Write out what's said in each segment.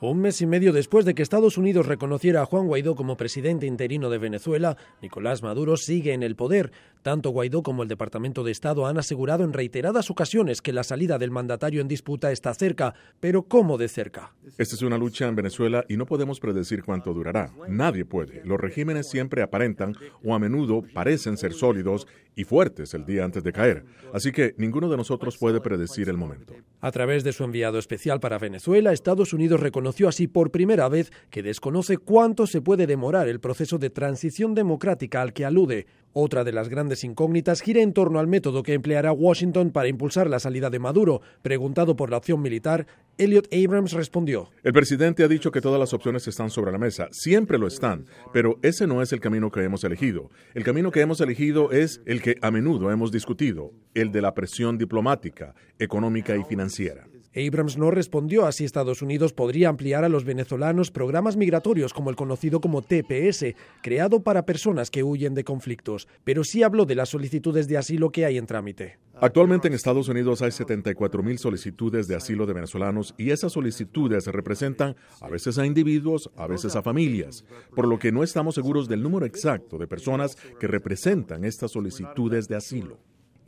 Un mes y medio después de que Estados Unidos reconociera a Juan Guaidó como presidente interino de Venezuela, Nicolás Maduro sigue en el poder. Tanto Guaidó como el Departamento de Estado han asegurado en reiteradas ocasiones que la salida del mandatario en disputa está cerca, pero ¿cómo de cerca? Esta es una lucha en Venezuela y no podemos predecir cuánto durará. Nadie puede. Los regímenes siempre aparentan o a menudo parecen ser sólidos y fuertes el día antes de caer. Así que ninguno de nosotros puede predecir el momento. A través de su enviado especial para Venezuela, Estados Unidos reconoce Conoció así por primera vez que desconoce cuánto se puede demorar el proceso de transición democrática al que alude. Otra de las grandes incógnitas gira en torno al método que empleará Washington para impulsar la salida de Maduro. Preguntado por la opción militar, Elliot Abrams respondió. El presidente ha dicho que todas las opciones están sobre la mesa. Siempre lo están, pero ese no es el camino que hemos elegido. El camino que hemos elegido es el que a menudo hemos discutido, el de la presión diplomática, económica y financiera. E Abrams no respondió a si Estados Unidos podría ampliar a los venezolanos programas migratorios como el conocido como TPS, creado para personas que huyen de conflictos, pero sí habló de las solicitudes de asilo que hay en trámite. Actualmente en Estados Unidos hay 74.000 solicitudes de asilo de venezolanos y esas solicitudes representan a veces a individuos, a veces a familias, por lo que no estamos seguros del número exacto de personas que representan estas solicitudes de asilo.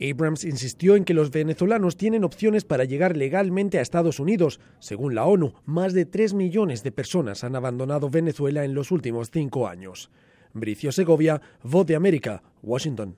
Abrams insistió en que los venezolanos tienen opciones para llegar legalmente a Estados Unidos. Según la ONU, más de 3 millones de personas han abandonado Venezuela en los últimos cinco años. Bricio Segovia, Voz de América, Washington.